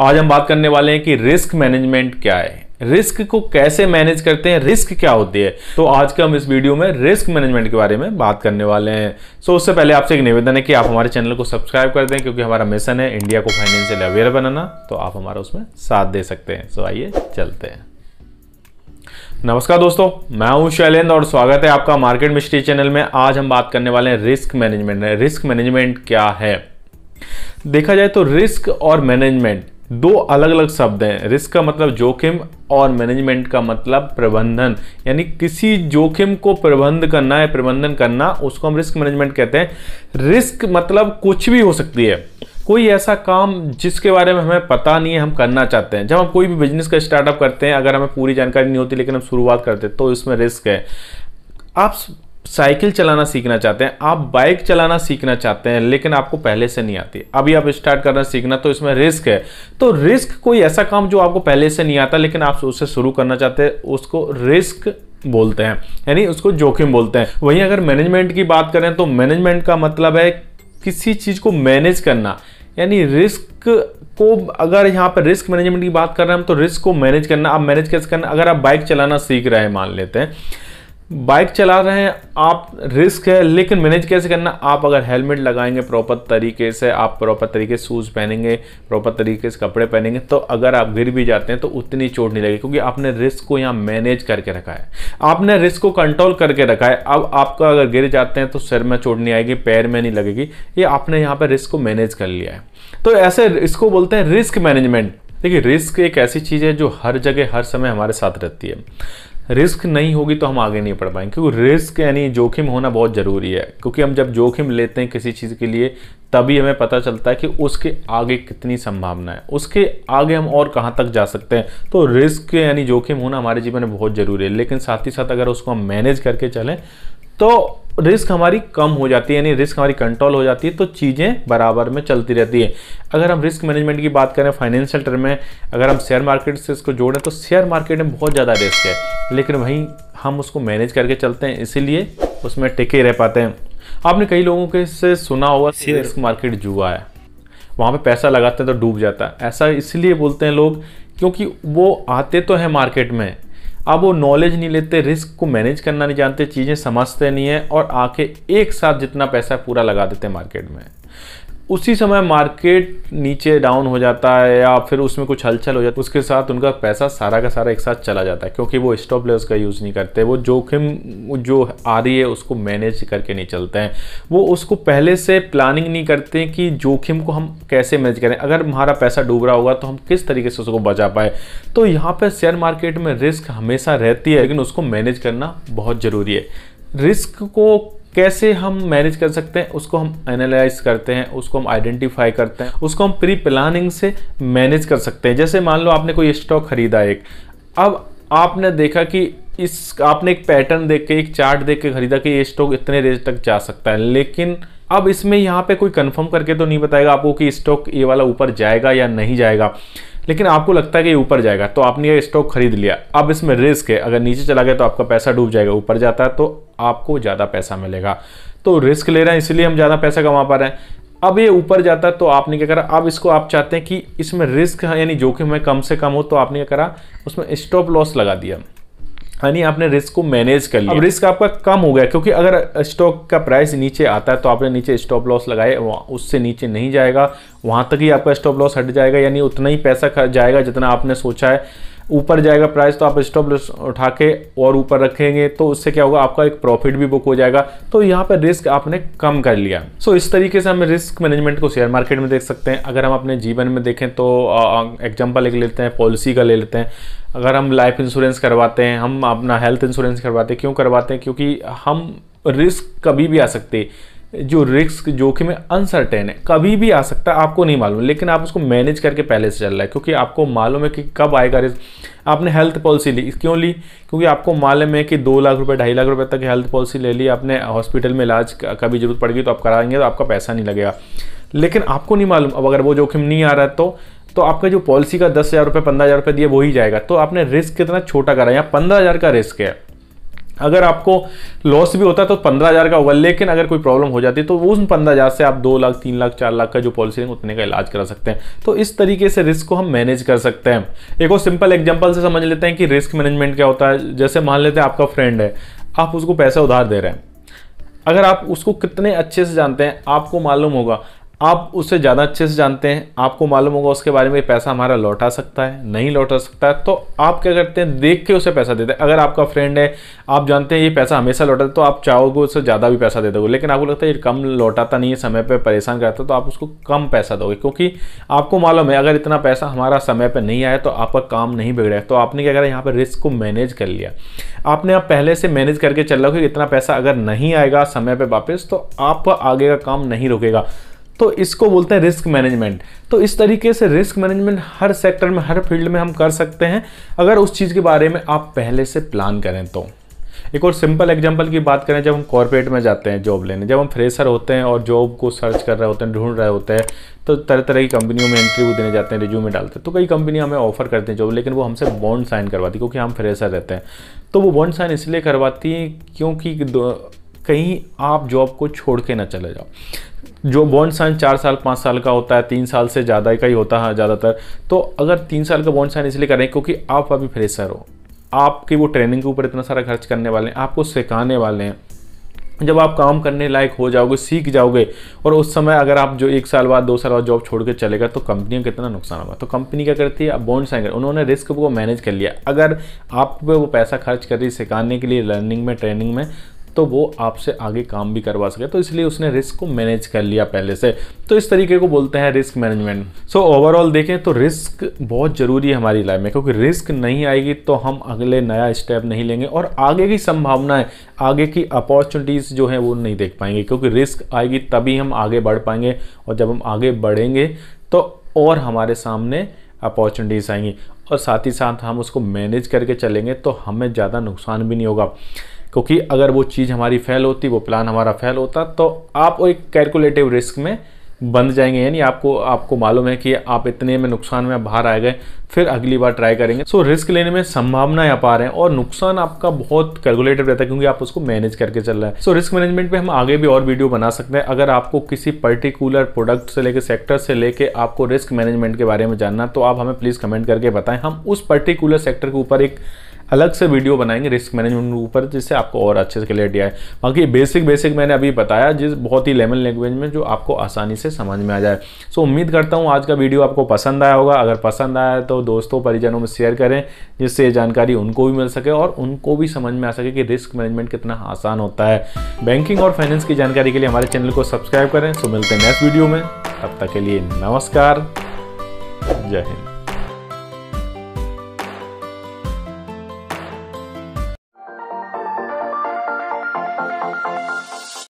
आज हम बात करने वाले हैं कि रिस्क मैनेजमेंट क्या है रिस्क को कैसे मैनेज करते हैं रिस्क क्या होती है तो आज के हम इस वीडियो में रिस्क मैनेजमेंट के बारे में बात करने वाले हैं सो so, उससे पहले आपसे एक निवेदन है कि आप हमारे चैनल को सब्सक्राइब कर दें क्योंकि हमारा मिशन है इंडिया को फाइनेंशियल अवेयर बनाना तो आप हमारा उसमें साथ दे सकते हैं सो so, आइए चलते हैं नमस्कार दोस्तों मैं हूं शैलेंद्र और स्वागत है आपका मार्केट मिस्ट्री चैनल में आज हम बात करने वाले हैं रिस्क मैनेजमेंट रिस्क मैनेजमेंट क्या है देखा जाए तो रिस्क और मैनेजमेंट दो अलग अलग शब्द हैं रिस्क का मतलब जोखिम और मैनेजमेंट का मतलब प्रबंधन यानी किसी जोखिम को प्रबंध करना है प्रबंधन करना उसको हम रिस्क मैनेजमेंट कहते हैं रिस्क मतलब कुछ भी हो सकती है कोई ऐसा काम जिसके बारे में हमें पता नहीं है हम करना चाहते हैं जब हम कोई भी बिजनेस का स्टार्टअप करते हैं अगर हमें पूरी जानकारी नहीं होती लेकिन हम शुरुआत करते हैं तो इसमें रिस्क है आप साइकिल चलाना सीखना चाहते हैं आप बाइक चलाना सीखना चाहते हैं लेकिन आपको पहले से नहीं आती अभी आप स्टार्ट करना सीखना तो इसमें रिस्क है तो रिस्क कोई ऐसा काम जो आपको पहले से नहीं आता लेकिन आप उससे शुरू करना चाहते हैं उसको रिस्क बोलते हैं यानी उसको जोखिम बोलते हैं वहीं अगर मैनेजमेंट की बात करें तो मैनेजमेंट का मतलब है किसी चीज़ को मैनेज करना यानी रिस्क को अगर यहाँ पर रिस्क मैनेजमेंट की बात कर रहे हैं हम तो रिस्क को मैनेज करना आप मैनेज कैसे करना अगर आप बाइक चलाना सीख रहे हैं मान लेते हैं बाइक चला रहे हैं आप रिस्क है लेकिन मैनेज कैसे करना आप अगर हेलमेट लगाएंगे प्रॉपर तरीके से आप प्रॉपर तरीके से शूज़ पहनेंगे प्रॉपर तरीके से कपड़े पहनेंगे तो अगर आप गिर भी जाते हैं तो उतनी चोट नहीं लगेगी क्योंकि आपने रिस्क को यहाँ मैनेज करके रखा है आपने रिस्क को कंट्रोल करके रखा है अब आपका अगर गिर जाते हैं तो सिर में चोट नहीं आएगी पैर में नहीं लगेगी ये आपने यहाँ पर रिस्क को मैनेज कर लिया है तो ऐसे इसको बोलते हैं रिस्क मैनेजमेंट देखिए रिस्क एक ऐसी चीज़ है जो हर जगह हर समय हमारे साथ रहती है रिस्क नहीं होगी तो हम आगे नहीं बढ़ पाएंगे क्योंकि रिस्क यानी जोखिम होना बहुत ज़रूरी है क्योंकि हम जब जोखिम लेते हैं किसी चीज़ के लिए तभी हमें पता चलता है कि उसके आगे कितनी संभावना है उसके आगे हम और कहाँ तक जा सकते हैं तो रिस्क यानी जोखिम होना हमारे जीवन में बहुत ज़रूरी है लेकिन साथ ही साथ अगर उसको हम मैनेज करके चलें तो रिस्क हमारी कम हो जाती है यानी रिस्क हमारी कंट्रोल हो जाती है तो चीज़ें बराबर में चलती रहती है अगर हम रिस्क मैनेजमेंट की बात करें फाइनेंशियल टर्म में अगर हम शेयर मार्केट से इसको जोड़ें तो शेयर मार्केट में बहुत ज़्यादा रिस्क है लेकिन वहीं हम उसको मैनेज करके चलते हैं इसीलिए उसमें टिके रह पाते हैं आपने कई लोगों के से सुना होगा रिस्क मार्केट जुआ है वहाँ पर पैसा लगाते हैं तो डूब जाता है ऐसा इसलिए बोलते हैं लोग क्योंकि वो आते तो हैं मार्केट में अब वो नॉलेज नहीं लेते रिस्क को मैनेज करना नहीं जानते चीज़ें समझते नहीं हैं और आके एक साथ जितना पैसा पूरा लगा देते मार्केट में उसी समय मार्केट नीचे डाउन हो जाता है या फिर उसमें कुछ हलचल हो जाती है उसके साथ उनका पैसा सारा का सारा एक साथ चला जाता है क्योंकि वो स्टॉप लॉस का यूज़ नहीं करते वो जोखिम जो आ रही है उसको मैनेज करके नहीं चलते हैं वो उसको पहले से प्लानिंग नहीं करते कि जोखिम को हम कैसे मैनेज करें अगर हमारा पैसा डूब रहा होगा तो हम किस तरीके से उसको बचा पाए तो यहाँ पर शेयर मार्केट में रिस्क हमेशा रहती है लेकिन उसको मैनेज करना बहुत ज़रूरी है रिस्क को कैसे हम मैनेज कर सकते हैं उसको हम एनालाइज करते हैं उसको हम आइडेंटिफाई करते हैं उसको हम प्री प्लानिंग से मैनेज कर सकते हैं जैसे मान लो आपने कोई स्टॉक खरीदा एक अब आपने देखा कि इस आपने एक पैटर्न देख के एक चार्ट देख के खरीदा कि ये स्टॉक इतने रेज तक जा सकता है लेकिन अब इसमें यहाँ पे कोई कंफर्म करके तो नहीं बताएगा आपको कि स्टॉक ये वाला ऊपर जाएगा या नहीं जाएगा लेकिन आपको लगता है कि ऊपर जाएगा तो आपने ये स्टॉक खरीद लिया अब इसमें रिस्क है अगर नीचे चला गया तो आपका पैसा डूब जाएगा ऊपर जाता है तो आपको ज़्यादा पैसा मिलेगा तो रिस्क ले रहे हैं इसलिए हम ज़्यादा पैसा कमा पा रहे हैं अब ये ऊपर जाता है तो आपने क्या करा अब इसको आप चाहते हैं कि इसमें रिस्क यानी जोखिम है कम से कम हो तो आपने क्या करा उसमें स्टॉप लॉस लगा दिया यानी आपने रिस्क को मैनेज कर लिया अब रिस्क आपका कम हो गया क्योंकि अगर स्टॉक का प्राइस नीचे आता है तो आपने नीचे स्टॉप लॉस लगाए उससे नीचे नहीं जाएगा वहाँ तक ही आपका स्टॉप लॉस हट जाएगा यानी उतना ही पैसा जाएगा जितना आपने सोचा है ऊपर जाएगा प्राइस तो आप स्टॉप लॉस उठा के और ऊपर रखेंगे तो उससे क्या होगा आपका एक प्रॉफिट भी बुक हो जाएगा तो यहाँ पर रिस्क आपने कम कर लिया सो so, इस तरीके से हम रिस्क मैनेजमेंट को शेयर मार्केट में देख सकते हैं अगर हम अपने जीवन में देखें तो एग्जाम्पल एक लेते हैं पॉलिसी का ले लेते हैं अगर हम लाइफ इंश्योरेंस करवाते हैं हम अपना हेल्थ इंश्योरेंस करवाते हैं क्यों करवाते हैं क्योंकि हम रिस्क कभी भी आ सकते हैं जो रिस्क जोखिम है अनसर्टेन है कभी भी आ सकता है आपको नहीं मालूम लेकिन आप उसको मैनेज करके पहले से चल रहा है क्योंकि आपको मालूम है कि कब आएगा रिस्क आपने हेल्थ पॉलिसी ली क्यों ली क्योंकि आपको मालूम है कि दो लाख रुपए ढाई लाख रुपए तक हेल्थ पॉलिसी ले ली आपने हॉस्पिटल में इलाज का भी जरूरत पड़ेगी तो आप कराएंगे तो आपका पैसा नहीं लगेगा लेकिन आपको नहीं मालूम अब अगर वो जोखिम नहीं आ रहा है तो तो आपका जो पॉलिसी का दस हज़ार रुपये पंद्रह हज़ार रुपये दिए वही जाएगा तो आपने रिस्क कितना छोटा करा यहाँ पंद्रह हज़ार का रिस्क है अगर आपको लॉस भी होता है तो पंद्रह हज़ार का होगा लेकिन अगर कोई प्रॉब्लम हो जाती है तो उन पंद्रह हज़ार से आप दो लाख तीन लाख चार लाख का जो पॉलिसी है उतने का इलाज करा सकते हैं तो इस तरीके से रिस्क को हम मैनेज कर सकते हैं एक और सिंपल एग्जाम्पल से समझ लेते हैं कि रिस्क मैनेजमेंट क्या होता है जैसे मान लेते हैं आपका फ्रेंड है आप उसको पैसा उधार दे रहे हैं अगर आप उसको कितने अच्छे से जानते हैं आपको मालूम होगा आप उसे ज़्यादा अच्छे से जानते हैं आपको मालूम होगा उसके बारे में पैसा हमारा लौटा सकता है नहीं लौटा सकता है तो आप क्या करते हैं देख के उसे पैसा देते हैं अगर आपका फ्रेंड है आप जानते हैं ये पैसा हमेशा लौटा तो आप चाहोगे उससे ज़्यादा भी पैसा दे दोगे लेकिन आपको लगता है ये कम लौटाता नहीं है समय पर परेशान करता तो आप उसको कम पैसा दोगे क्योंकि आपको मालूम है अगर इतना पैसा हमारा समय पर नहीं आया तो आपका काम नहीं बिगड़ा तो आपने क्या करा यहाँ पर रिस्क को मैनेज कर लिया आपने आप पहले से मैनेज करके चल रहा हो कि इतना पैसा अगर नहीं आएगा समय पर वापस तो आपका आगे का काम नहीं रुकेगा तो इसको बोलते हैं रिस्क मैनेजमेंट तो इस तरीके से रिस्क मैनेजमेंट हर सेक्टर में हर फील्ड में हम कर सकते हैं अगर उस चीज़ के बारे में आप पहले से प्लान करें तो एक और सिंपल एग्जांपल की बात करें जब हम कॉर्पोरेट में जाते हैं जॉब लेने जब हम फ्रेशर होते हैं और जॉब को सर्च कर रहे होते हैं ढूंढ रहे होते हैं तो तरह तरह की कंपनियों में इंटरव्यू देने जाते हैं रिज्यूमे डालते हैं तो कई कंपनियां हमें ऑफर करते हैं जॉब लेकिन वो हमसे बॉन्ड साइन करवाती क्योंकि हम फ्रेशर रहते हैं तो वो बॉन्ड साइन इसलिए करवाती क्योंकि कहीं आप जॉब को छोड़ के ना चले जाओ जो बॉन्ड साइन चार साल पाँच साल का होता है तीन साल से ज़्यादा का ही होता है ज़्यादातर तो अगर तीन साल का बॉन्ड साइन इसलिए करें क्योंकि आप अभी फ्रेशर हो आपकी वो ट्रेनिंग के ऊपर इतना सारा खर्च करने वाले हैं आपको सिखाने वाले हैं जब आप काम करने लायक हो जाओगे सीख जाओगे और उस समय अगर आप जो एक साल बाद दो साल बाद जॉब छोड़ के चलेगा तो कंपनी का कितना नुकसान होगा तो कंपनी क्या करती है बॉन्ड साइन कर उन्होंने रिस्क को मैनेज कर लिया अगर आप पे वो पैसा खर्च कर रही सिखाने के लिए लर्निंग में ट्रेनिंग में तो वो आपसे आगे काम भी करवा सके तो इसलिए उसने रिस्क को मैनेज कर लिया पहले से तो इस तरीके को बोलते हैं रिस्क मैनेजमेंट सो ओवरऑल देखें तो रिस्क बहुत ज़रूरी है हमारी लाइफ में क्योंकि रिस्क नहीं आएगी तो हम अगले नया स्टेप नहीं लेंगे और आगे की संभावनाएं आगे की अपॉर्चुनिटीज़ जो है वो नहीं देख पाएंगे क्योंकि रिस्क आएगी तभी हम आगे बढ़ पाएंगे और जब हम आगे बढ़ेंगे तो और हमारे सामने अपॉर्चुनिटीज़ आएंगी और साथ ही साथ हम उसको मैनेज करके चलेंगे तो हमें ज़्यादा नुकसान भी नहीं होगा क्योंकि अगर वो चीज़ हमारी फेल होती वो प्लान हमारा फेल होता तो आप वो एक कैलकुलेटिव रिस्क में बंद जाएंगे यानी आपको आपको मालूम है कि आप इतने में नुकसान में बाहर आए गए फिर अगली बार ट्राई करेंगे सो so, रिस्क लेने में संभावना पा रहे हैं और नुकसान आपका बहुत कैलकुलेटिव रहता है क्योंकि आप उसको मैनेज करके चल रहे हैं सो रिस्क मैनेजमेंट पे हम आगे भी और वीडियो बना सकते हैं अगर आपको किसी पर्टिकुलर प्रोडक्ट से लेकर सेक्टर से लेकर आपको रिस्क मैनेजमेंट के बारे में जानना तो आप हमें प्लीज़ कमेंट करके बताएं हम उस पर्टिकुलर सेक्टर के ऊपर एक अलग से वीडियो बनाएंगे रिस्क मैनेजमेंट के ऊपर जिससे आपको और अच्छे से क्लियरिटी आए बाकी बेसिक बेसिक मैंने अभी बताया जिस बहुत ही लेमन लैंग्वेज में जो आपको आसानी से समझ में आ जाए सो so, उम्मीद करता हूँ आज का वीडियो आपको पसंद आया होगा अगर पसंद आया तो दोस्तों परिजनों में शेयर करें जिससे ये जानकारी उनको भी मिल सके और उनको भी समझ में आ सके कि रिस्क मैनेजमेंट कितना आसान होता है बैंकिंग और फाइनेंस की जानकारी के लिए हमारे चैनल को सब्सक्राइब करें सो मिलते हैं नेक्स्ट वीडियो में तब तक के लिए नमस्कार जय हिंद